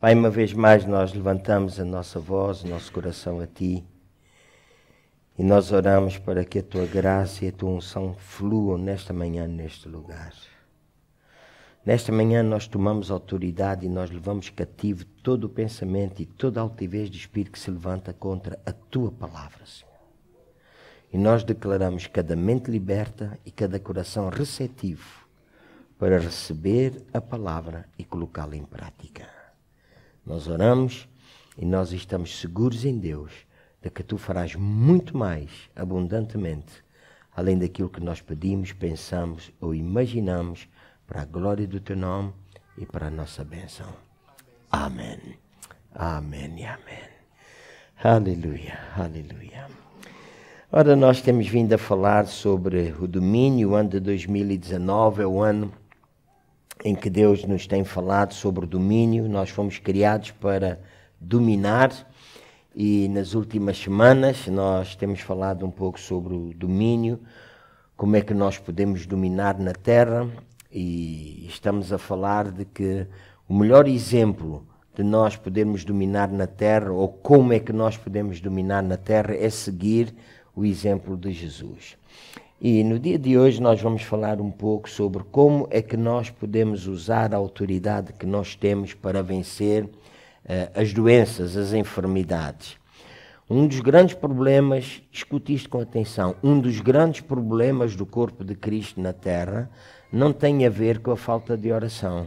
Pai, uma vez mais nós levantamos a nossa voz, o nosso coração a Ti e nós oramos para que a Tua graça e a Tua unção fluam nesta manhã, neste lugar. Nesta manhã nós tomamos autoridade e nós levamos cativo todo o pensamento e toda a altivez de espírito que se levanta contra a Tua palavra, Senhor. E nós declaramos cada mente liberta e cada coração receptivo para receber a palavra e colocá-la em prática. Nós oramos e nós estamos seguros em Deus de que tu farás muito mais abundantemente, além daquilo que nós pedimos, pensamos ou imaginamos, para a glória do teu nome e para a nossa benção. Amém. Amém e amém. Aleluia, aleluia. Ora, nós temos vindo a falar sobre o domínio. O ano de 2019 é o ano em que Deus nos tem falado sobre o domínio, nós fomos criados para dominar e nas últimas semanas nós temos falado um pouco sobre o domínio, como é que nós podemos dominar na terra e estamos a falar de que o melhor exemplo de nós podermos dominar na terra ou como é que nós podemos dominar na terra é seguir o exemplo de Jesus. E no dia de hoje nós vamos falar um pouco sobre como é que nós podemos usar a autoridade que nós temos para vencer uh, as doenças, as enfermidades. Um dos grandes problemas, escute isto com atenção, um dos grandes problemas do corpo de Cristo na Terra não tem a ver com a falta de oração.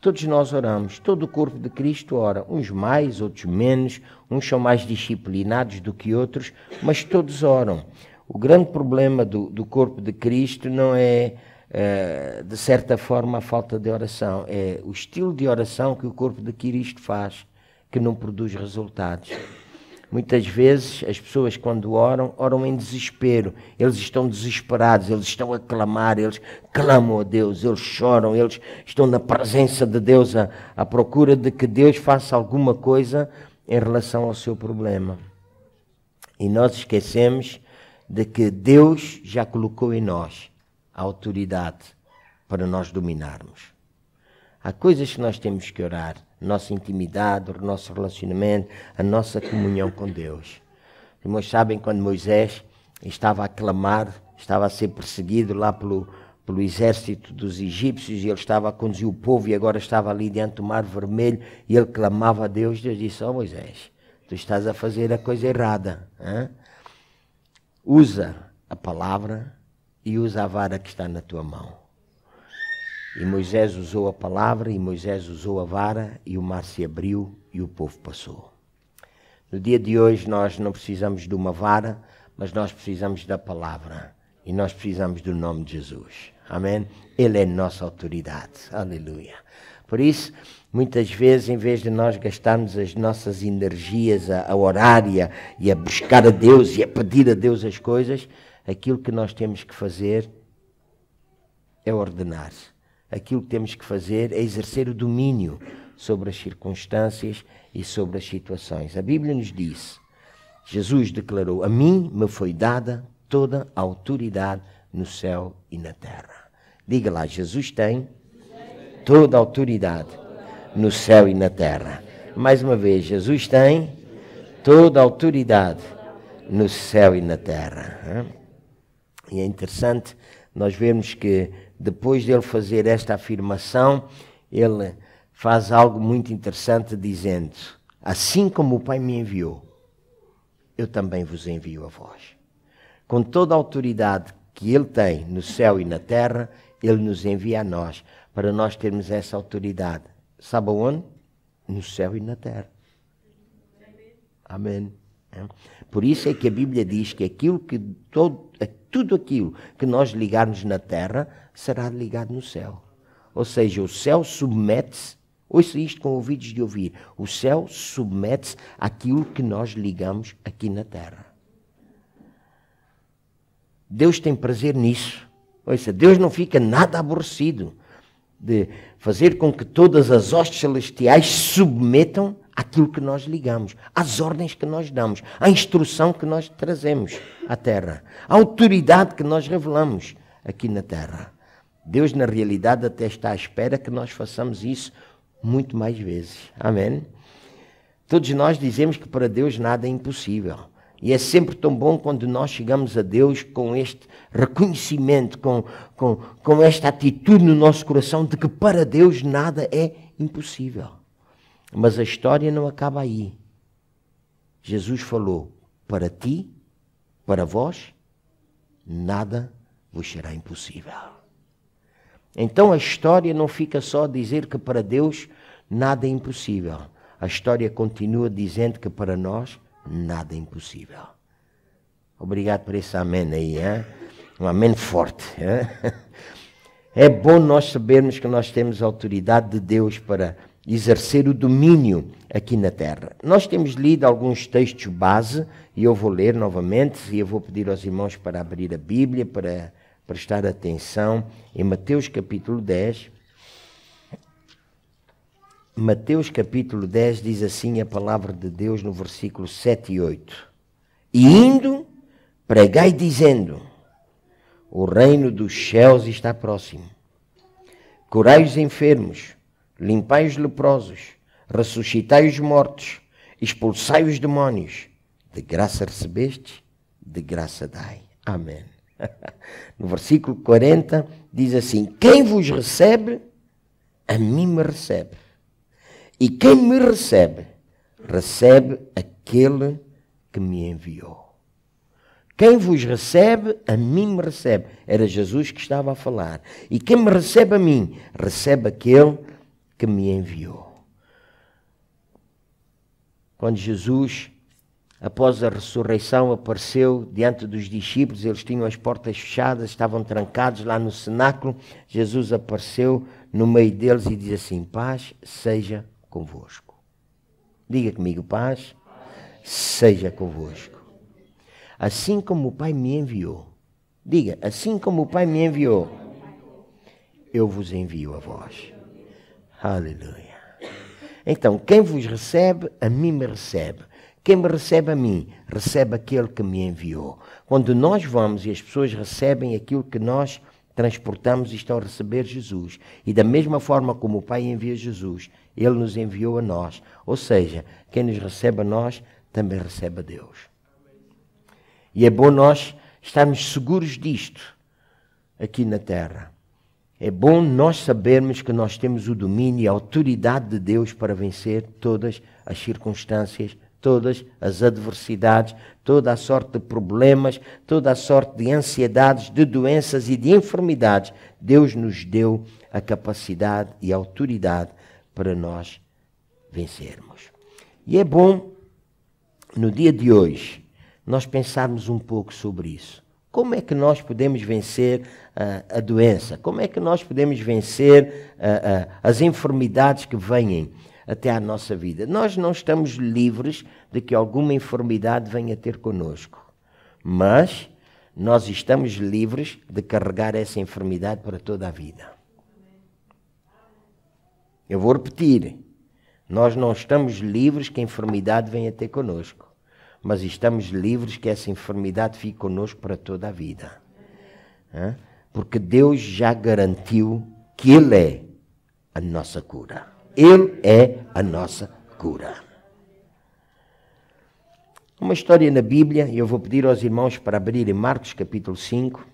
Todos nós oramos, todo o corpo de Cristo ora, uns mais, outros menos, uns são mais disciplinados do que outros, mas todos oram. O grande problema do, do corpo de Cristo não é, uh, de certa forma, a falta de oração, é o estilo de oração que o corpo de Cristo faz, que não produz resultados. Muitas vezes as pessoas, quando oram, oram em desespero. Eles estão desesperados, eles estão a clamar, eles clamam a Deus, eles choram, eles estão na presença de Deus, à, à procura de que Deus faça alguma coisa em relação ao seu problema. E nós esquecemos de que Deus já colocou em nós a autoridade para nós dominarmos. Há coisas que nós temos que orar, nossa intimidade, o nosso relacionamento, a nossa comunhão com Deus. Os irmãos sabem quando Moisés estava a clamar, estava a ser perseguido lá pelo, pelo exército dos egípcios e ele estava a conduzir o povo e agora estava ali diante do mar vermelho e ele clamava a Deus. Deus disse: Ó oh, Moisés, tu estás a fazer a coisa errada. Hein? usa a palavra e usa a vara que está na tua mão. E Moisés usou a palavra, e Moisés usou a vara, e o mar se abriu e o povo passou. No dia de hoje, nós não precisamos de uma vara, mas nós precisamos da palavra. E nós precisamos do nome de Jesus. Amém? Ele é nossa autoridade. Aleluia. Por isso, muitas vezes, em vez de nós gastarmos as nossas energias a, a orar e a, e a buscar a Deus e a pedir a Deus as coisas, aquilo que nós temos que fazer é ordenar. Aquilo que temos que fazer é exercer o domínio sobre as circunstâncias e sobre as situações. A Bíblia nos diz: Jesus declarou: A mim me foi dada toda a autoridade no céu e na terra. Diga lá, Jesus tem toda autoridade no céu e na terra. Mais uma vez, Jesus tem toda autoridade no céu e na terra. E é interessante nós vemos que depois dele fazer esta afirmação, ele faz algo muito interessante dizendo: Assim como o Pai me enviou, eu também vos envio a vós. Com toda a autoridade que ele tem no céu e na terra, ele nos envia a nós para nós termos essa autoridade. Sabe onde? No céu e na terra. Amém. É. Por isso é que a Bíblia diz que aquilo que todo, é tudo aquilo que nós ligarmos na terra será ligado no céu. Ou seja, o céu submete-se, ouça isto com ouvidos de ouvir, o céu submete-se àquilo que nós ligamos aqui na terra. Deus tem prazer nisso. Ouça, Deus não fica nada aborrecido de fazer com que todas as hostes celestiais submetam aquilo que nós ligamos, às ordens que nós damos, à instrução que nós trazemos à terra, à autoridade que nós revelamos aqui na terra. Deus, na realidade, até está à espera que nós façamos isso muito mais vezes. Amém? Todos nós dizemos que para Deus nada é impossível. E é sempre tão bom quando nós chegamos a Deus com este reconhecimento, com, com, com esta atitude no nosso coração de que para Deus nada é impossível. Mas a história não acaba aí. Jesus falou: Para ti, para vós, nada vos será impossível. Então a história não fica só a dizer que para Deus nada é impossível. A história continua dizendo que para nós nada é impossível. Obrigado por esse amém aí, hein? um amém forte. Hein? É bom nós sabermos que nós temos a autoridade de Deus para exercer o domínio aqui na terra. Nós temos lido alguns textos base, e eu vou ler novamente, e eu vou pedir aos irmãos para abrir a Bíblia, para prestar atenção em Mateus capítulo 10, Mateus capítulo 10 diz assim a palavra de Deus no versículo 7 e 8. E indo, pregai dizendo: O reino dos céus está próximo. Curai os enfermos, limpai os leprosos, ressuscitai os mortos, expulsai os demônios. De graça recebeste, de graça dai. Amém. No versículo 40 diz assim: Quem vos recebe, a mim me recebe. E quem me recebe, recebe aquele que me enviou. Quem vos recebe, a mim me recebe. Era Jesus que estava a falar. E quem me recebe a mim, recebe aquele que me enviou. Quando Jesus, após a ressurreição, apareceu diante dos discípulos, eles tinham as portas fechadas, estavam trancados lá no cenáculo. Jesus apareceu no meio deles e diz assim: Paz seja convosco. Diga comigo, paz, seja convosco. Assim como o Pai me enviou, diga, assim como o Pai me enviou, eu vos envio a vós. Aleluia. Então, quem vos recebe, a mim me recebe. Quem me recebe a mim, recebe aquele que me enviou. Quando nós vamos e as pessoas recebem aquilo que nós transportamos, estão a receber Jesus. E da mesma forma como o Pai envia Jesus, ele nos enviou a nós. Ou seja, quem nos recebe a nós também recebe a Deus. E é bom nós estarmos seguros disto aqui na terra. É bom nós sabermos que nós temos o domínio e a autoridade de Deus para vencer todas as circunstâncias, todas as adversidades, toda a sorte de problemas, toda a sorte de ansiedades, de doenças e de enfermidades. Deus nos deu a capacidade e a autoridade para nós vencermos. E é bom, no dia de hoje, nós pensarmos um pouco sobre isso. Como é que nós podemos vencer uh, a doença? Como é que nós podemos vencer uh, uh, as enfermidades que vêm até à nossa vida? Nós não estamos livres de que alguma enfermidade venha ter conosco, mas nós estamos livres de carregar essa enfermidade para toda a vida. Eu vou repetir. Nós não estamos livres que a enfermidade venha ter conosco, mas estamos livres que essa enfermidade fique conosco para toda a vida. Hã? Porque Deus já garantiu que Ele é a nossa cura. Ele é a nossa cura. Uma história na Bíblia, e eu vou pedir aos irmãos para abrirem Marcos capítulo 5.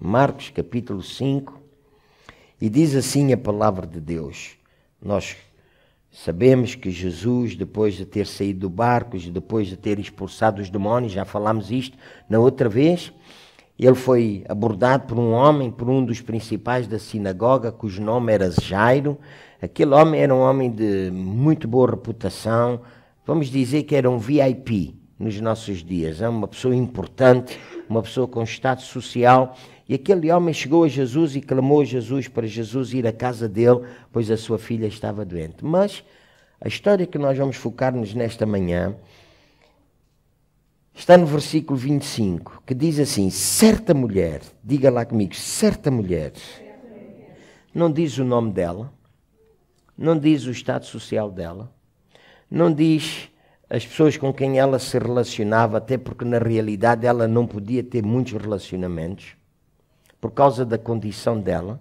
Marcos capítulo 5, e diz assim a palavra de Deus. Nós sabemos que Jesus, depois de ter saído do barco, depois de ter expulsado os demónios, já falámos isto na outra vez, ele foi abordado por um homem, por um dos principais da sinagoga, cujo nome era Jairo. Aquele homem era um homem de muito boa reputação, vamos dizer que era um VIP nos nossos dias, é uma pessoa importante, uma pessoa com estado social e aquele homem chegou a Jesus e clamou a Jesus para Jesus ir à casa dele, pois a sua filha estava doente. Mas a história que nós vamos focar-nos nesta manhã está no versículo 25, que diz assim: certa mulher, diga lá comigo, certa mulher, não diz o nome dela, não diz o estado social dela, não diz as pessoas com quem ela se relacionava, até porque na realidade ela não podia ter muitos relacionamentos por causa da condição dela,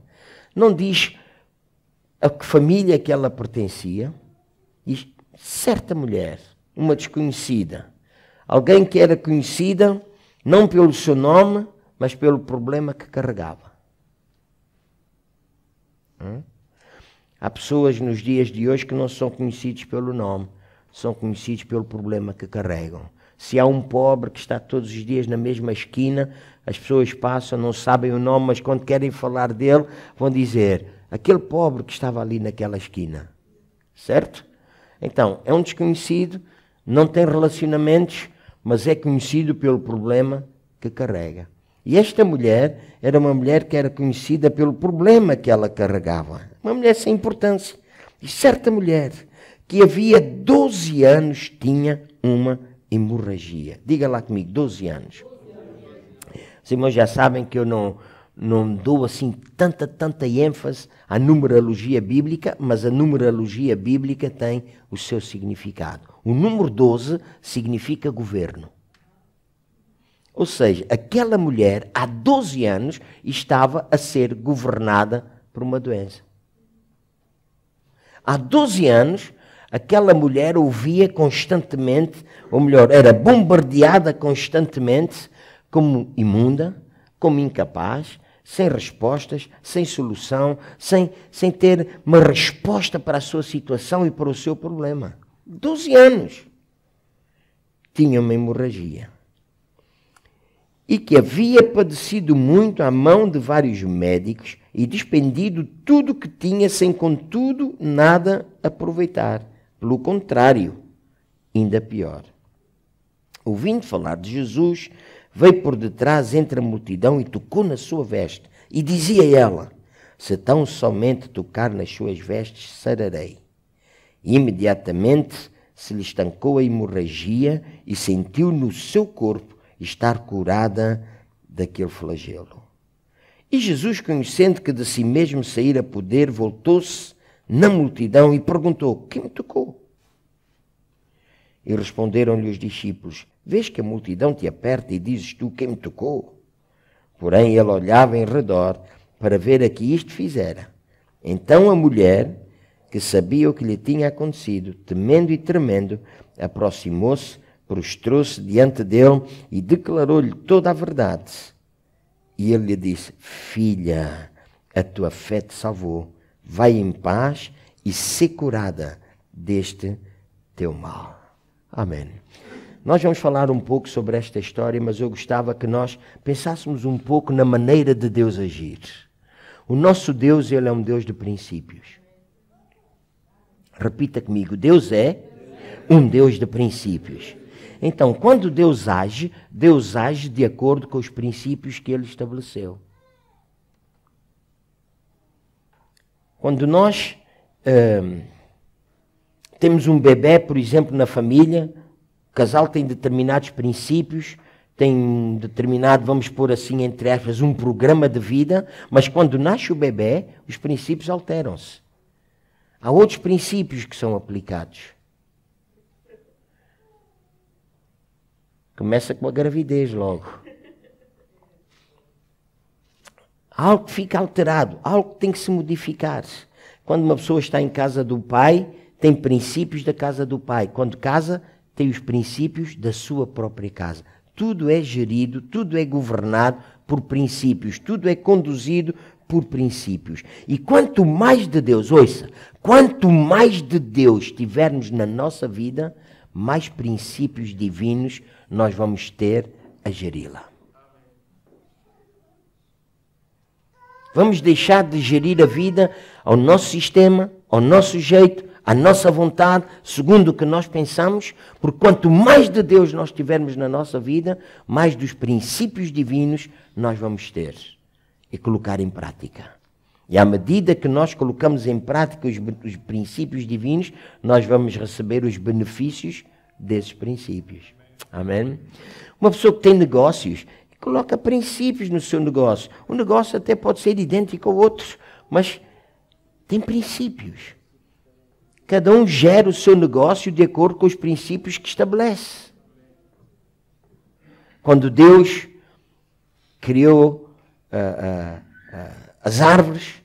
não diz a que família que ela pertencia, diz certa mulher, uma desconhecida, alguém que era conhecida não pelo seu nome, mas pelo problema que carregava. Hum? Há pessoas nos dias de hoje que não são conhecidos pelo nome, são conhecidos pelo problema que carregam. Se há um pobre que está todos os dias na mesma esquina, as pessoas passam, não sabem o nome, mas quando querem falar dele, vão dizer: aquele pobre que estava ali naquela esquina. Certo? Então, é um desconhecido, não tem relacionamentos, mas é conhecido pelo problema que carrega. E esta mulher era uma mulher que era conhecida pelo problema que ela carregava. Uma mulher sem importância. E certa mulher que havia 12 anos tinha uma hemorragia. Diga lá comigo, 12 anos. Os irmãos já sabem que eu não, não dou assim tanta, tanta ênfase à numerologia bíblica, mas a numerologia bíblica tem o seu significado. O número 12 significa governo. Ou seja, aquela mulher, há 12 anos, estava a ser governada por uma doença. Há 12 anos, aquela mulher ouvia constantemente, ou melhor, era bombardeada constantemente como imunda, como incapaz, sem respostas, sem solução, sem, sem ter uma resposta para a sua situação e para o seu problema. Doze anos. Tinha uma hemorragia. E que havia padecido muito à mão de vários médicos e despendido tudo que tinha, sem contudo nada aproveitar. Pelo contrário, ainda pior. Ouvindo falar de Jesus, veio por detrás entre a multidão e tocou na sua veste. E dizia ela: Se tão somente tocar nas suas vestes, sararei. E imediatamente se lhe estancou a hemorragia e sentiu no seu corpo estar curada daquele flagelo. E Jesus, conhecendo que de si mesmo saíra poder, voltou-se na multidão e perguntou: Quem me tocou? E responderam-lhe os discípulos: Vês que a multidão te aperta e dizes tu quem me tocou? Porém, ele olhava em redor para ver a que isto fizera. Então a mulher, que sabia o que lhe tinha acontecido, temendo e tremendo, aproximou-se, prostrou-se diante dele e declarou-lhe toda a verdade. E ele lhe disse: Filha, a tua fé te salvou. Vai em paz e ser curada deste teu mal. Amém. Nós vamos falar um pouco sobre esta história, mas eu gostava que nós pensássemos um pouco na maneira de Deus agir. O nosso Deus, ele é um Deus de princípios. Repita comigo: Deus é um Deus de princípios. Então, quando Deus age, Deus age de acordo com os princípios que ele estabeleceu. Quando nós eh, temos um bebê, por exemplo, na família, casal tem determinados princípios, tem determinado, vamos pôr assim entre aspas, um programa de vida, mas quando nasce o bebê, os princípios alteram-se. Há outros princípios que são aplicados. Começa com a gravidez logo. Algo que fica alterado, algo que tem que se modificar. Quando uma pessoa está em casa do pai, tem princípios da casa do pai. Quando casa, tem os princípios da sua própria casa. Tudo é gerido, tudo é governado por princípios, tudo é conduzido por princípios. E quanto mais de Deus, ouça, quanto mais de Deus tivermos na nossa vida, mais princípios divinos nós vamos ter a geri-la. Vamos deixar de gerir a vida ao nosso sistema, ao nosso jeito, à nossa vontade, segundo o que nós pensamos, porque quanto mais de Deus nós tivermos na nossa vida, mais dos princípios divinos nós vamos ter e colocar em prática. E à medida que nós colocamos em prática os, os princípios divinos, nós vamos receber os benefícios desses princípios. Amém? Uma pessoa que tem negócios, coloca princípios no seu negócio. O negócio até pode ser idêntico ao outro, mas tem princípios. Cada um gera o seu negócio de acordo com os princípios que estabelece. Quando Deus criou ah, ah, ah, as árvores,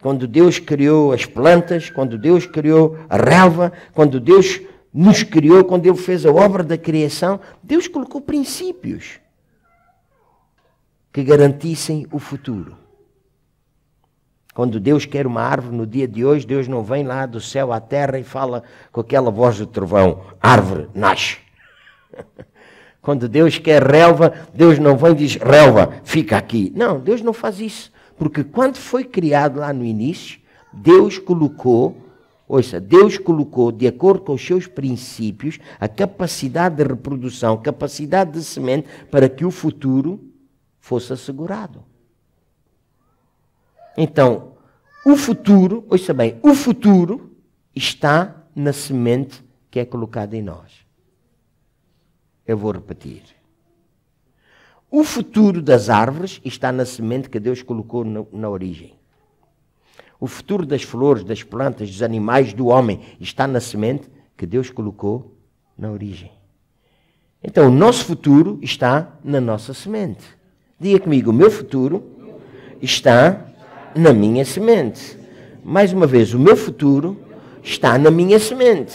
quando Deus criou as plantas, quando Deus criou a relva, quando Deus nos criou, quando Ele fez a obra da criação, Deus colocou princípios que garantissem o futuro. Quando Deus quer uma árvore no dia de hoje, Deus não vem lá do céu à terra e fala com aquela voz do trovão: árvore, nasce. Quando Deus quer relva, Deus não vem e diz: relva, fica aqui. Não, Deus não faz isso. Porque quando foi criado lá no início, Deus colocou Ouça, Deus colocou, de acordo com os seus princípios, a capacidade de reprodução, capacidade de semente, para que o futuro fosse assegurado. Então, o futuro, ouça bem, o futuro está na semente que é colocada em nós. Eu vou repetir. O futuro das árvores está na semente que Deus colocou na, na origem. O futuro das flores, das plantas, dos animais, do homem está na semente que Deus colocou na origem. Então, o nosso futuro está na nossa semente. Diga comigo: o meu futuro está na minha semente. Mais uma vez, o meu futuro está na minha semente.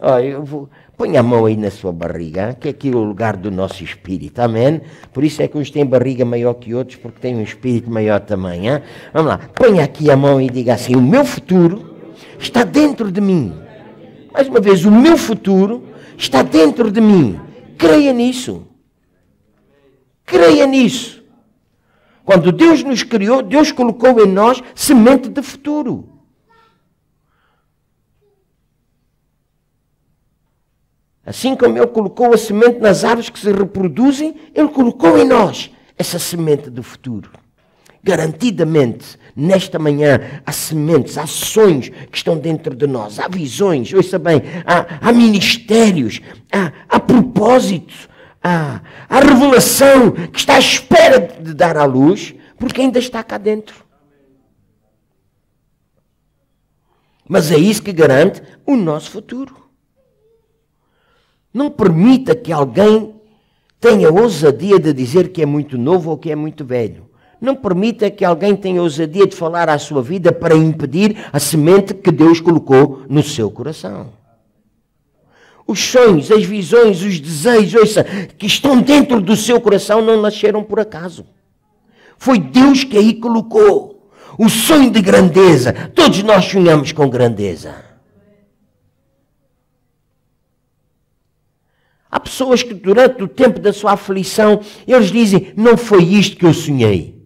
Olha, eu vou, Põe a mão aí na sua barriga, que é aqui o lugar do nosso espírito, amém? Por isso é que uns têm barriga maior que outros, porque têm um espírito maior também, hein? Vamos lá, põe aqui a mão e diga assim: o meu futuro está dentro de mim. Mais uma vez, o meu futuro está dentro de mim. Creia nisso. Creia nisso. Quando Deus nos criou, Deus colocou em nós semente de futuro. Assim como Ele colocou a semente nas árvores que se reproduzem, Ele colocou em nós essa semente do futuro. Garantidamente, nesta manhã, há sementes, há sonhos que estão dentro de nós, há visões, ouça bem, há, há ministérios, há, há propósitos, a ah, a revelação que está à espera de dar à luz, porque ainda está cá dentro. Mas é isso que garante o nosso futuro. Não permita que alguém tenha ousadia de dizer que é muito novo ou que é muito velho. Não permita que alguém tenha ousadia de falar à sua vida para impedir a semente que Deus colocou no seu coração. Os sonhos, as visões, os desejos, ouça, que estão dentro do seu coração não nasceram por acaso. Foi Deus que aí colocou o sonho de grandeza. Todos nós sonhamos com grandeza. Há pessoas que durante o tempo da sua aflição, eles dizem: Não foi isto que eu sonhei.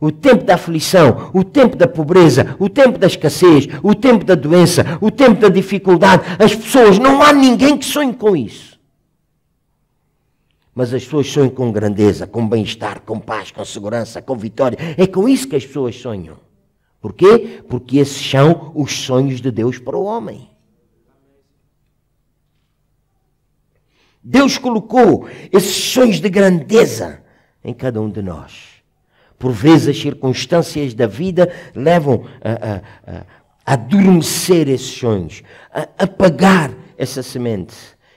O tempo da aflição, o tempo da pobreza, o tempo da escassez, o tempo da doença, o tempo da dificuldade. As pessoas, não há ninguém que sonhe com isso. Mas as pessoas sonham com grandeza, com bem-estar, com paz, com segurança, com vitória. É com isso que as pessoas sonham. Por quê? Porque esses são os sonhos de Deus para o homem. Deus colocou esses sonhos de grandeza em cada um de nós. Por vezes as circunstâncias da vida levam a, a, a adormecer esses sonhos, a apagar essa semente.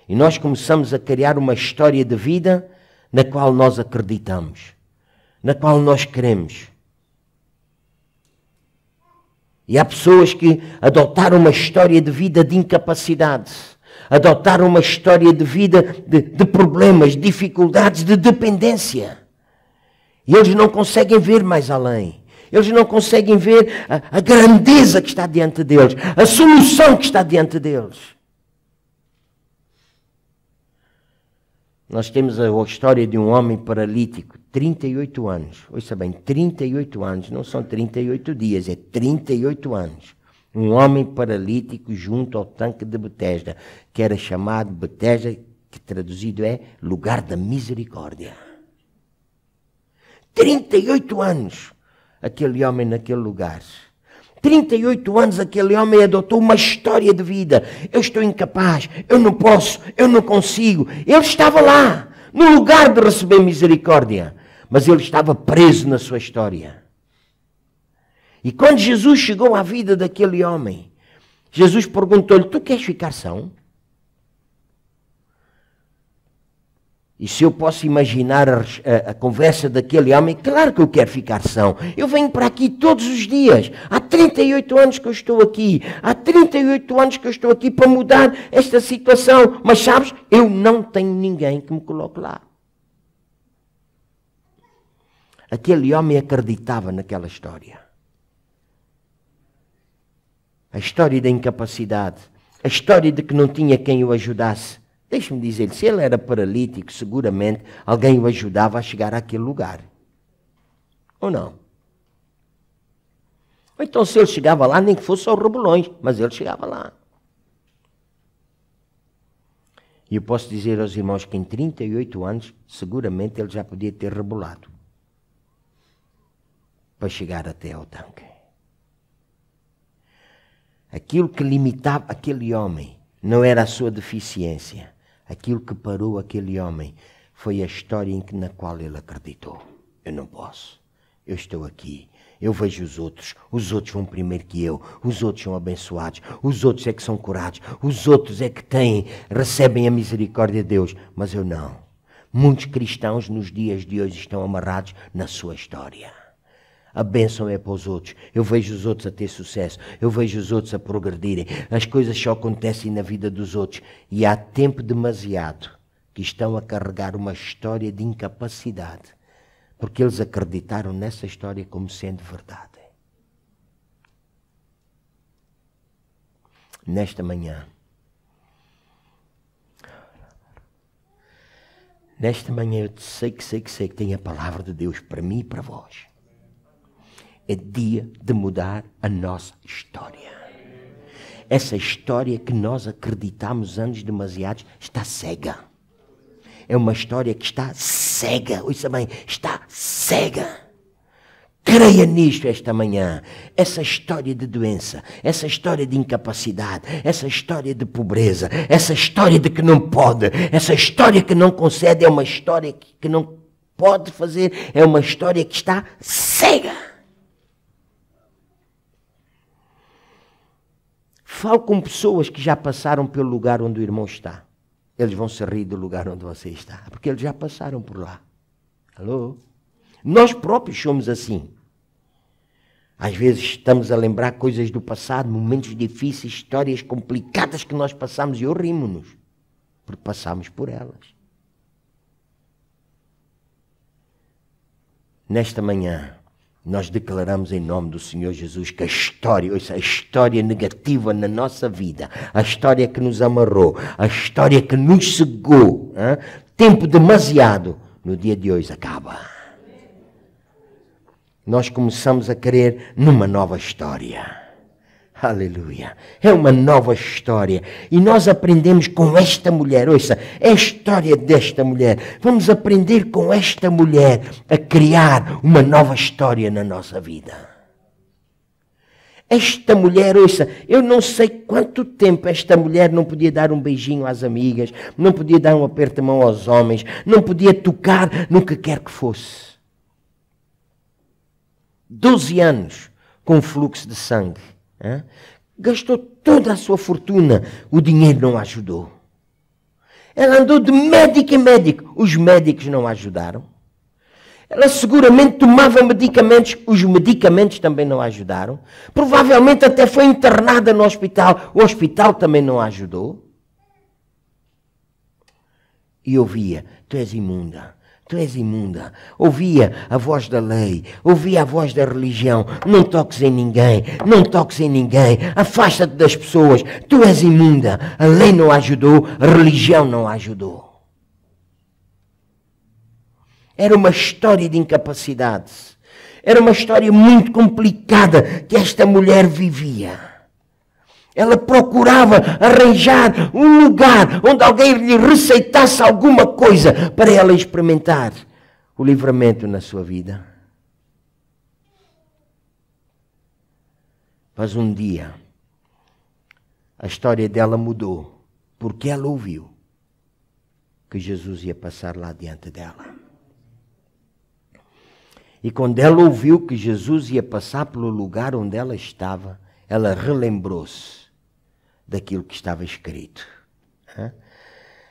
E nós começamos a criar uma história de vida na qual nós acreditamos, na qual nós queremos. E há pessoas que adotaram uma história de vida de incapacidade, adotaram uma história de vida de, de problemas, dificuldades, de dependência. E eles não conseguem ver mais além. Eles não conseguem ver a, a grandeza que está diante deles, a solução que está diante deles. Nós temos a, a história de um homem paralítico, 38 anos. Ouça bem, 38 anos, não são 38 dias, é 38 anos. Um homem paralítico junto ao tanque de Betesda, que era chamado Betesda, que traduzido é lugar da misericórdia. 38 anos aquele homem naquele lugar. 38 anos aquele homem adotou uma história de vida. Eu estou incapaz, eu não posso, eu não consigo. Ele estava lá, no lugar de receber misericórdia, mas ele estava preso na sua história. E quando Jesus chegou à vida daquele homem, Jesus perguntou-lhe: Tu queres ficar são? E se eu posso imaginar a, a, a, conversa daquele homem, claro que eu quero ficar são. Eu venho para aqui todos os dias. Há 38 anos que eu estou aqui. Há 38 anos que eu estou aqui para mudar esta situação. Mas sabes, eu não tenho ninguém que me coloque lá. Aquele homem acreditava naquela história. A história da incapacidade. A história de que não tinha quem o ajudasse Deixe-me dizer, se ele era paralítico, seguramente alguém o ajudava a chegar àquele lugar. Ou não? Ou então, se ele chegava lá, nem que fosse aos Rebolões, mas ele chegava lá. E eu posso dizer aos irmãos que em 38 anos, seguramente ele já podia ter rebolado para chegar até ao tanque. Aquilo que limitava aquele homem não era a sua deficiência, Aquilo que parou aquele homem foi a história em que, na qual ele acreditou. Eu não posso. Eu estou aqui. Eu vejo os outros. Os outros vão primeiro que eu. Os outros são abençoados. Os outros é que são curados. Os outros é que têm, recebem a misericórdia de Deus. Mas eu não. Muitos cristãos nos dias de hoje estão amarrados na sua história. A bênção é para os outros. Eu vejo os outros a ter sucesso. Eu vejo os outros a progredirem. As coisas só acontecem na vida dos outros. E há tempo demasiado que estão a carregar uma história de incapacidade. Porque eles acreditaram nessa história como sendo verdade. Nesta manhã. Nesta manhã eu sei que sei que sei que tem a palavra de Deus para mim e para vós. É dia de mudar a nossa história. Essa história que nós acreditamos anos demasiados está cega. É uma história que está cega. Ouça bem, está cega. Creia nisto esta manhã. Essa história de doença, essa história de incapacidade, essa história de pobreza, essa história de que não pode, essa história que não concede, é uma história que não pode fazer, é uma história que está cega. Fale com pessoas que já passaram pelo lugar onde o irmão está. Eles vão se rir do lugar onde você está, porque eles já passaram por lá. Alô? Nós próprios somos assim. Às vezes estamos a lembrar coisas do passado, momentos difíceis, histórias complicadas que nós passamos e horrimos-nos, porque passamos por elas. Nesta manhã, nós declaramos em nome do Senhor Jesus que a história, ouça, a história negativa na nossa vida, a história que nos amarrou, a história que nos cegou, hein? tempo demasiado, no dia de hoje acaba. Nós começamos a crer numa nova história. Aleluia. É uma nova história. E nós aprendemos com esta mulher. Ouça, é a história desta mulher. Vamos aprender com esta mulher a criar uma nova história na nossa vida. Esta mulher, ouça, eu não sei quanto tempo esta mulher não podia dar um beijinho às amigas, não podia dar um aperto de mão aos homens, não podia tocar no que quer que fosse. Doze anos com fluxo de sangue né? Gastou toda a sua fortuna, o dinheiro não ajudou. Ela andou de médico em médico, os médicos não ajudaram. Ela seguramente tomava medicamentos, os medicamentos também não ajudaram. Provavelmente até foi internada no hospital, o hospital também não ajudou. E eu via: tu és imunda, Tu és imunda. Ouvia a voz da lei, ouvia a voz da religião. Não toques em ninguém, não toques em ninguém. Afasta-te das pessoas. Tu és imunda. A lei não ajudou, a religião não ajudou. Era uma história de incapacidade. Era uma história muito complicada que esta mulher vivia. Ela procurava arranjar um lugar onde alguém lhe receitasse alguma coisa para ela experimentar o livramento na sua vida. Mas um dia, a história dela mudou, porque ela ouviu que Jesus ia passar lá diante dela. E quando ela ouviu que Jesus ia passar pelo lugar onde ela estava, ela relembrou-se daquilo que estava escrito.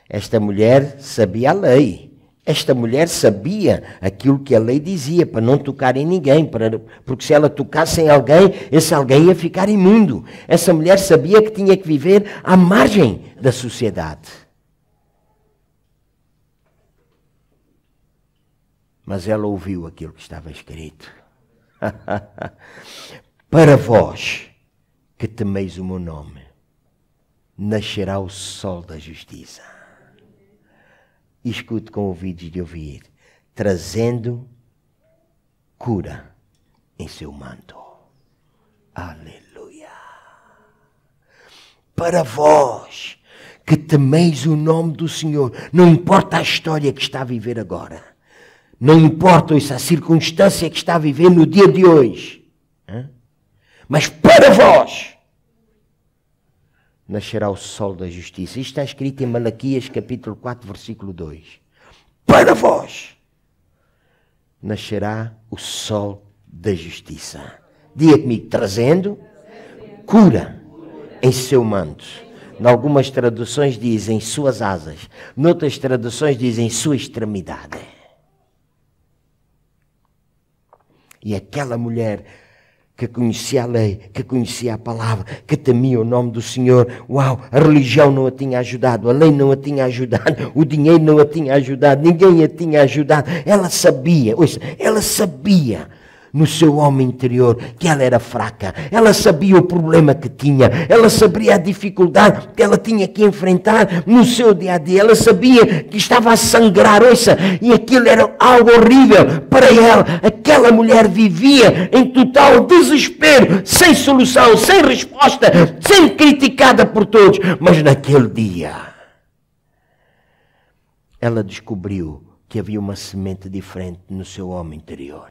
Esta mulher sabia a lei. Esta mulher sabia aquilo que a lei dizia, para não tocar em ninguém, para, porque se ela tocasse em alguém, esse alguém ia ficar imundo. Essa mulher sabia que tinha que viver à margem da sociedade. Mas ela ouviu aquilo que estava escrito. para vós que temeis o meu nome, nascerá o sol da justiça. Escute com ouvidos de ouvir, trazendo cura em seu manto. Aleluia. Para vós que temeis o nome do Senhor, não importa a história que está a viver agora, não importa a circunstância que está a viver no dia de hoje, mas para vós nascerá o sol da justiça. Isto está escrito em Malaquias capítulo 4, versículo 2. Para vós nascerá o sol da justiça. Diga comigo, trazendo cura em seu manto. Em algumas traduções dizem suas asas, noutras traduções dizem sua extremidade. E aquela mulher que conhecia a lei, que conhecia a palavra, que temia o nome do Senhor. Uau, a religião não a tinha ajudado, a lei não a tinha ajudado, o dinheiro não a tinha ajudado, ninguém a tinha ajudado. Ela sabia, ouça, ela sabia no seu homem interior que ela era fraca, ela sabia o problema que tinha, ela sabia a dificuldade que ela tinha que enfrentar no seu dia a dia, ela sabia que estava a sangrar, ouça, e aquilo era algo horrível para ela. Aquela mulher vivia em total desespero, sem solução, sem resposta, sem criticada por todos, mas naquele dia ela descobriu que havia uma semente diferente no seu homem interior.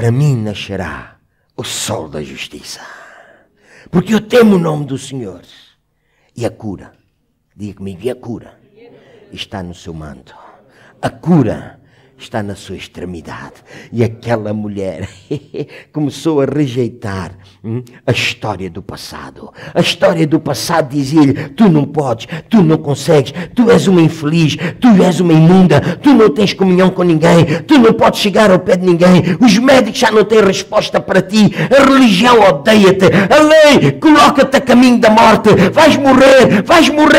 Para mim nascerá o sol da justiça. Porque eu temo o nome do Senhor. E a cura, diga comigo, e a cura está no seu manto. A cura está na sua extremidade. E aquela mulher começou a rejeitar hum, a história do passado. A história do passado dizia-lhe: tu não podes, tu não consegues, tu és uma infeliz, tu és uma imunda, tu não tens comunhão com ninguém, tu não podes chegar ao pé de ninguém, os médicos já não têm resposta para ti, a religião odeia-te, a lei coloca-te a caminho da morte, vais morrer, vais morrer.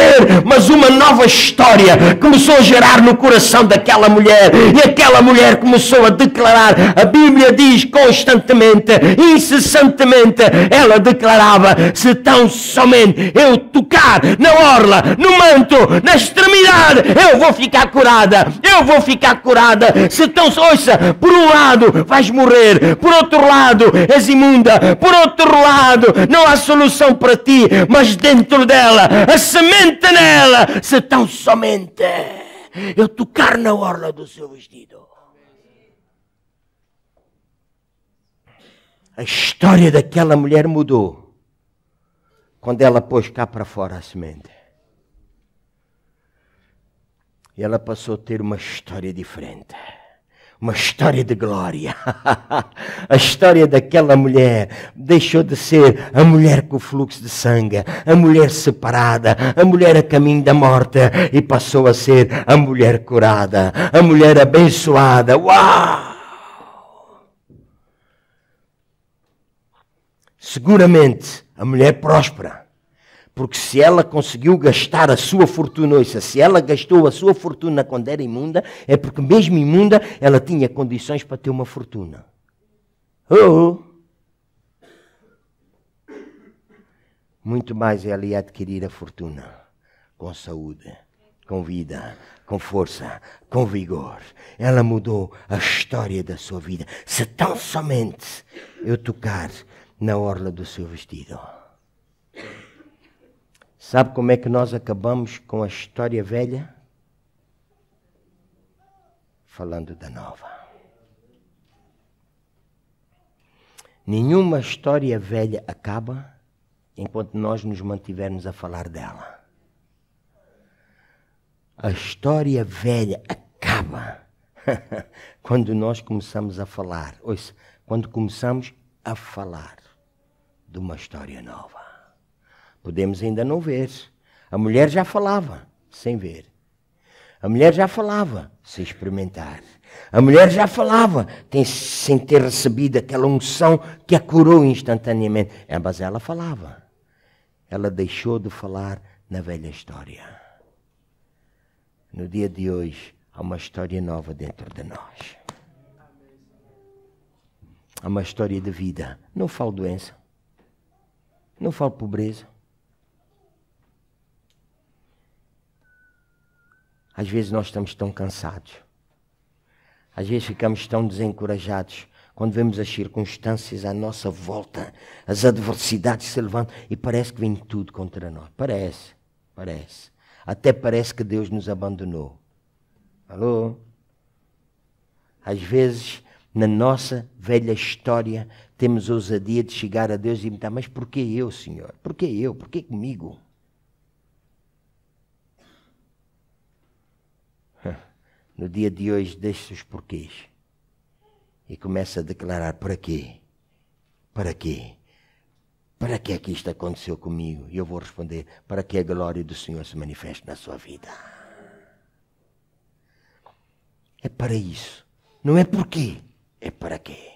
Mas uma nova história começou a gerar no coração daquela mulher. E aquela mulher começou a declarar, a Bíblia diz constantemente, incessantemente, ela declarava: se tão somente eu tocar na orla, no manto, na extremidade, eu vou ficar curada, eu vou ficar curada. Se tão, ouça, por um lado vais morrer, por outro lado és imunda, por outro lado não há solução para ti, mas dentro dela, a semente nela, se tão somente eu tocar na orla do seu vestido. A história daquela mulher mudou quando ela pôs cá para fora a semente. E ela passou a ter uma história diferente uma história de glória. a história daquela mulher deixou de ser a mulher com o fluxo de sangue, a mulher separada, a mulher a caminho da morte e passou a ser a mulher curada, a mulher abençoada. Uau! Seguramente a mulher próspera porque se ela conseguiu gastar a sua fortuna, ouça, se ela gastou a sua fortuna quando era imunda, é porque mesmo imunda ela tinha condições para ter uma fortuna. Oh, oh! Muito mais ela ia adquirir a fortuna com saúde, com vida, com força, com vigor. Ela mudou a história da sua vida. Se tão somente eu tocar na orla do seu vestido. Sabe como é que nós acabamos com a história velha? Falando da nova. Nenhuma história velha acaba enquanto nós nos mantivermos a falar dela. A história velha acaba quando nós começamos a falar, ouça, quando começamos a falar de uma história nova. Podemos ainda não ver. A mulher já falava sem ver. A mulher já falava sem experimentar. A mulher já falava tem, sem ter recebido aquela unção que a curou instantaneamente. É, mas ela falava. Ela deixou de falar na velha história. No dia de hoje, há uma história nova dentro de nós. Há uma história de vida. Não falo doença. Não falo pobreza. Às vezes nós estamos tão cansados. Às vezes ficamos tão desencorajados quando vemos as circunstâncias à nossa volta, as adversidades se levantam e parece que vem tudo contra nós. Parece, parece. Até parece que Deus nos abandonou. Alô? Às vezes, na nossa velha história, temos ousadia de chegar a Deus e perguntar: Mas por que eu, Senhor? Por que eu? Por que comigo? no dia de hoje deixe os porquês e comece a declarar para quê? Para quê? Para que é que isto aconteceu comigo? E eu vou responder: para que a glória do Senhor se manifeste na sua vida. É para isso. Não é porquê, é para quê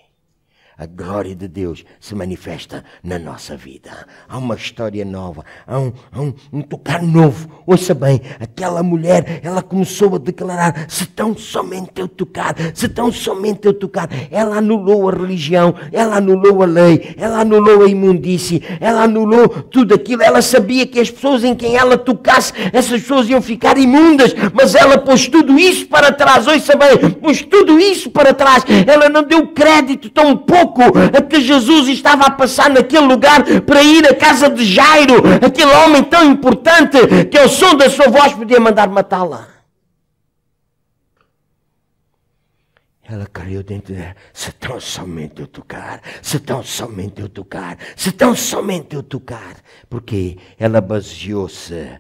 a glória de Deus se manifesta na nossa vida. Há uma história nova, há um, há um, um tocar novo. Ouça bem, aquela mulher, ela começou a declarar: se tão somente eu tocar, se tão somente eu tocar. Ela anulou a religião, ela anulou a lei, ela anulou a imundície, ela anulou tudo aquilo. Ela sabia que as pessoas em quem ela tocasse, essas pessoas iam ficar imundas, mas ela pôs tudo isso para trás. Ouça bem, pôs tudo isso para trás. Ela não deu crédito tão pouco pouco é que Jesus estava a passar naquele lugar para ir à casa de Jairo, aquele homem tão importante que ao é som da sua voz podia mandar matá-la. Ela caiu dentro dela. Se tão somente eu tocar, se tão somente eu tocar, se tão somente eu tocar. Porque ela baseou-se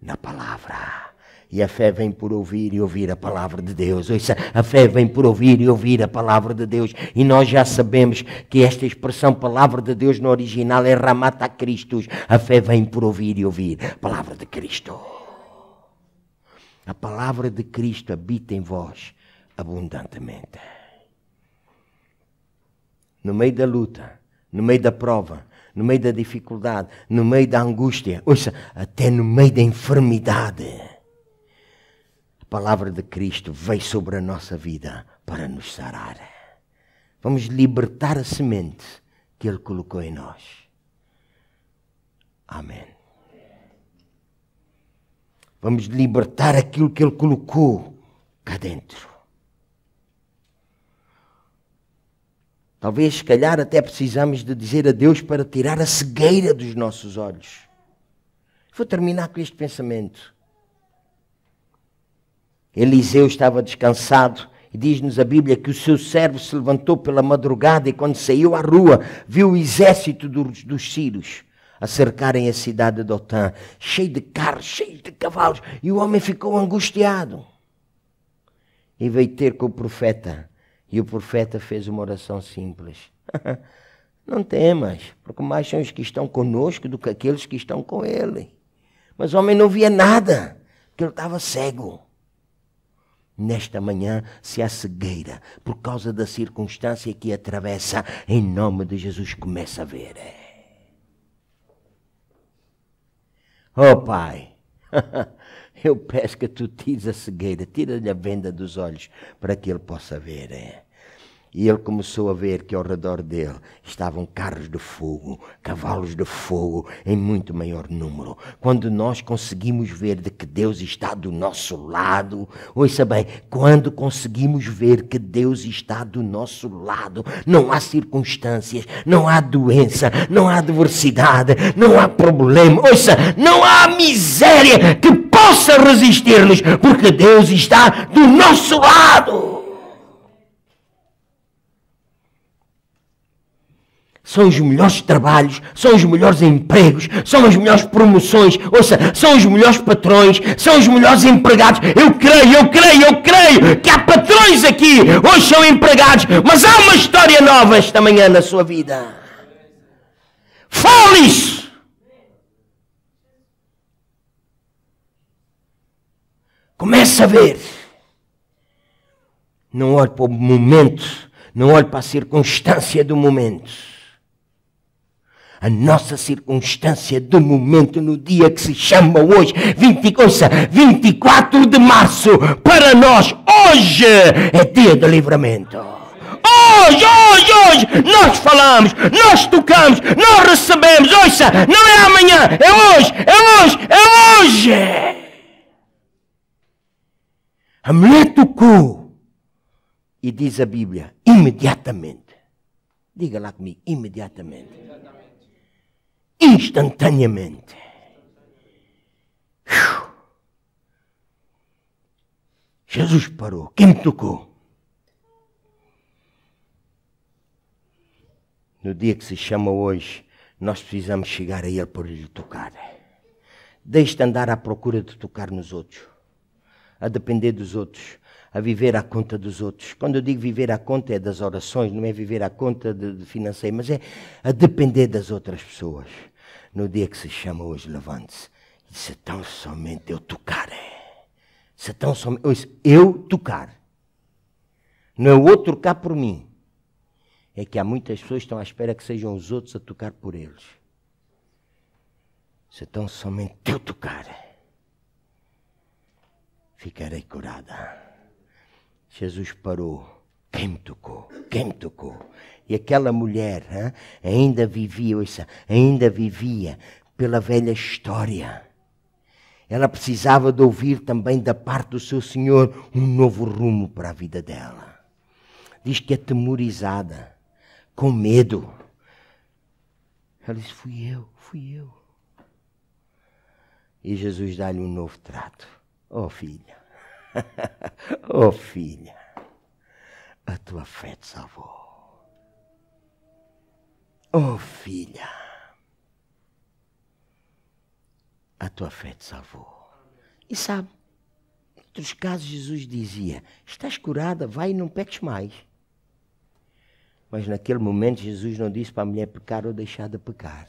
na palavra. E a fé vem por ouvir e ouvir a palavra de Deus. Ouça, a fé vem por ouvir e ouvir a palavra de Deus. E nós já sabemos que esta expressão palavra de Deus no original é ramata Cristo. A fé vem por ouvir e ouvir a palavra de Cristo. A palavra de Cristo habita em vós abundantemente. No meio da luta, no meio da prova, no meio da dificuldade, no meio da angústia, ouça, até no meio da enfermidade palavra de Cristo veio sobre a nossa vida para nos sarar. Vamos libertar a semente que Ele colocou em nós. Amém. Vamos libertar aquilo que Ele colocou cá dentro. Talvez, se calhar, até precisamos de dizer a Deus para tirar a cegueira dos nossos olhos. Vou terminar com este pensamento. Eliseu estava descansado e diz-nos a Bíblia que o seu servo se levantou pela madrugada e quando saiu à rua viu o exército dos, dos sírios a a cidade de Otã, cheio de carros, cheio de cavalos, e o homem ficou angustiado. E veio ter com o profeta, e o profeta fez uma oração simples. Não temas, porque mais são os que estão conosco do que aqueles que estão com ele. Mas o homem não via nada, porque ele estava cego nesta manhã se a cegueira, por causa da circunstância que atravessa, em nome de Jesus, começa a ver. É. Oh Pai, eu peço que tu tires a cegueira, tira-lhe a venda dos olhos para que ele possa ver. É. E ele começou a ver que ao redor dele estavam carros de fogo, cavalos de fogo, em muito maior número. Quando nós conseguimos ver de que Deus está do nosso lado, ouça bem, quando conseguimos ver que Deus está do nosso lado, não há circunstâncias, não há doença, não há adversidade, não há problema, ouça, não há miséria que possa resistir-nos, porque Deus está do nosso lado. são os melhores trabalhos, são os melhores empregos, são as melhores promoções, ouça, são os melhores patrões, são os melhores empregados. Eu creio, eu creio, eu creio que há patrões aqui, hoje são empregados, mas há uma história nova esta manhã na sua vida. Fale isso! Comece a ver. Não olhe para o momento, não olhe para a circunstância do momento a nossa circunstância de momento no dia que se chama hoje, 20, ouça, 24 de março, para nós, hoje é dia de livramento. Hoje, hoje, hoje, nós falamos, nós tocamos, nós recebemos, ouça, não é amanhã, é hoje, é hoje, é hoje. A mulher tocou, e diz a Bíblia, imediatamente. Diga lá comigo, imediatamente. imediatamente instantaneamente. Jesus parou. Quem me tocou? No dia que se chama hoje, nós precisamos chegar a Ele por lhe tocar. Deixe-te andar à procura de tocar nos outros, a depender dos outros, a viver à conta dos outros. Quando eu digo viver à conta é das orações, não é viver à conta de, de financeiro, mas é a depender das outras pessoas no dia que se chama hoje, levante-se. E se tão somente eu tocar, é. Se tão somente eu tocar. Não é o outro tocar por mim. É que há muitas pessoas que estão à espera que sejam os outros a tocar por eles. Se tão somente eu tocar, é. ficarei curada. Jesus parou. Quem me tocou? Quem me tocou? E aquela mulher hein, ainda vivia, ouça, ainda vivia pela velha história. Ela precisava de ouvir também da parte do seu Senhor um novo rumo para a vida dela. Diz que atemorizada, com medo. Ela disse: Fui eu, fui eu. E Jesus dá-lhe um novo trato. Oh, filha, oh, filha, a tua fé te salvou. Oh, filha, a tua fé te salvou. E sabe, em outros casos Jesus dizia: Estás curada, vai e não peques mais. Mas naquele momento Jesus não disse para a mulher pecar ou deixar de pecar.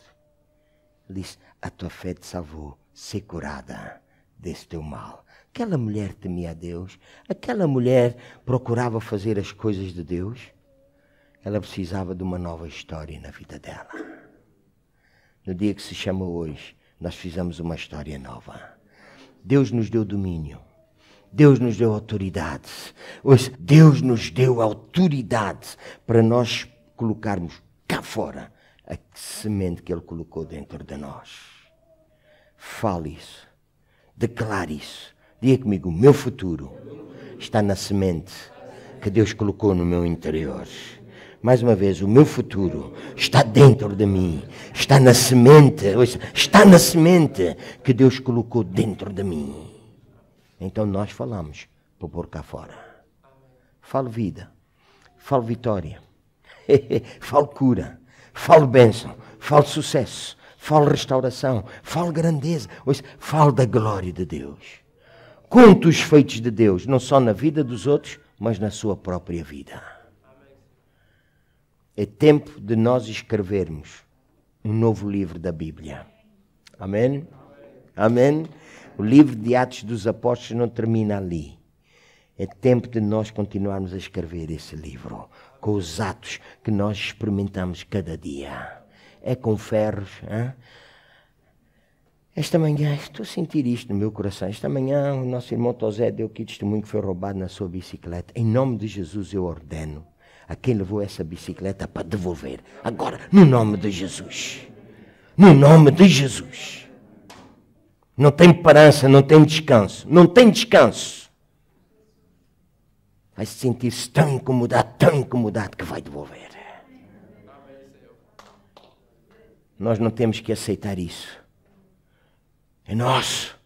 Ele disse: A tua fé te salvou, ser curada desse teu mal. Aquela mulher temia a Deus, aquela mulher procurava fazer as coisas de Deus. Ela precisava de uma nova história na vida dela. No dia que se chama hoje, nós fizemos uma história nova. Deus nos deu domínio. Deus nos deu autoridade. Hoje, Deus nos deu autoridade para nós colocarmos cá fora a semente que Ele colocou dentro de nós. Fale isso. Declare isso. Diga comigo: meu futuro está na semente que Deus colocou no meu interior mais uma vez, o meu futuro está dentro de mim, está na semente, está na semente que Deus colocou dentro de mim. Então nós falamos para pôr cá fora. Falo vida, falo vitória, falo cura, falo bênção, falo sucesso, falo restauração, falo grandeza, falo da glória de Deus. Conto os feitos de Deus, não só na vida dos outros, mas na sua própria vida. É tempo de nós escrevermos um novo livro da Bíblia. Amém? Amém? O livro de Atos dos Apóstolos não termina ali. É tempo de nós continuarmos a escrever esse livro com os atos que nós experimentamos cada dia. É com ferros. Hein? Esta manhã, estou a sentir isto no meu coração. Esta manhã, o nosso irmão Tosé deu aqui testemunho que foi roubado na sua bicicleta. Em nome de Jesus, eu ordeno a quem levou essa bicicleta para devolver. Agora, no nome de Jesus. No nome de Jesus. Não tem parança, não tem descanso. Não tem descanso. Vai se sentir-se tão incomodado, tão incomodado que vai devolver. Nós não temos que aceitar isso. É nosso.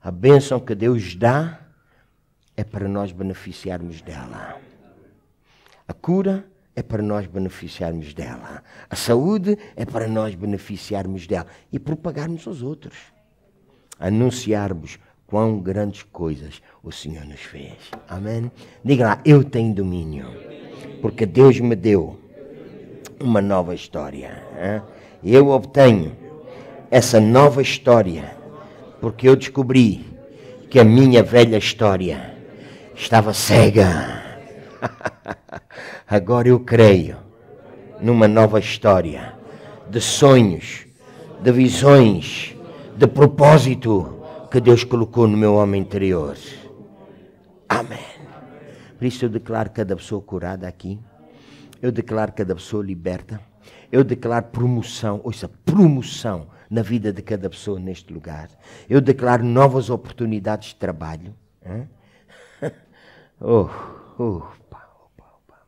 A bênção que Deus dá é para nós beneficiarmos dela. A cura é para nós beneficiarmos dela. A saúde é para nós beneficiarmos dela e propagarmos aos outros. Anunciarmos quão grandes coisas o Senhor nos fez. Amém? Diga lá, eu tenho domínio. Porque Deus me deu uma nova história. Eu obtenho essa nova história porque eu descobri que a minha velha história estava cega. Agora eu creio numa nova história de sonhos, de visões, de propósito que Deus colocou no meu homem interior. Amém. Por isso eu declaro cada pessoa curada aqui. Eu declaro cada pessoa liberta. Eu declaro promoção, ouça, promoção na vida de cada pessoa neste lugar. Eu declaro novas oportunidades de trabalho. Hein? Oh, opa, opa, opa.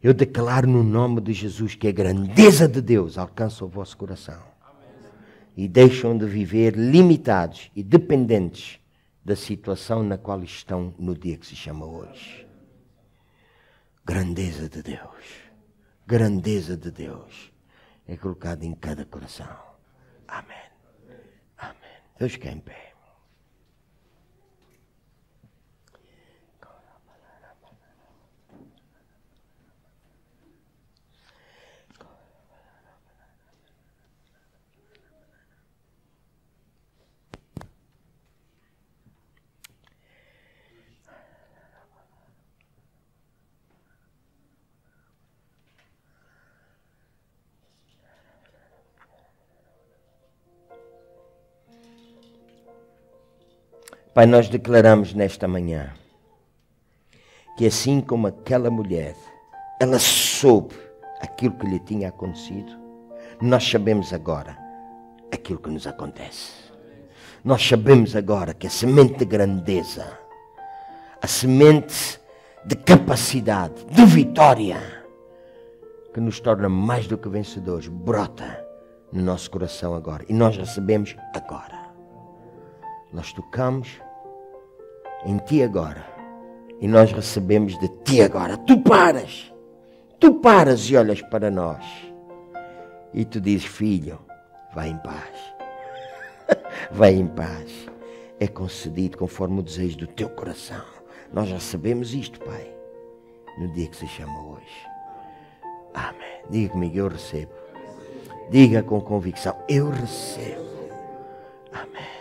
Eu declaro no nome de Jesus que a grandeza de Deus alcança o vosso coração. Amém. E deixam de viver limitados e dependentes da situação na qual estão no dia que se chama hoje. Grandeza de Deus. Grandeza de Deus é colocada em cada coração. Amém. Amém. Deus quer em pé. Pai, nós declaramos nesta manhã que assim como aquela mulher, ela soube aquilo que lhe tinha acontecido, nós sabemos agora aquilo que nos acontece. Nós sabemos agora que a semente de grandeza, a semente de capacidade, de vitória, que nos torna mais do que vencedores, brota no nosso coração agora. E nós recebemos agora. Nós tocamos em ti agora. E nós recebemos de ti agora. Tu paras. Tu paras e olhas para nós. E tu dizes, filho, vai em paz. vai em paz. É concedido conforme o desejo do teu coração. Nós recebemos isto, Pai, no dia que se chama hoje. Amém. Diga comigo, eu recebo. Diga com convicção, eu recebo. Amém.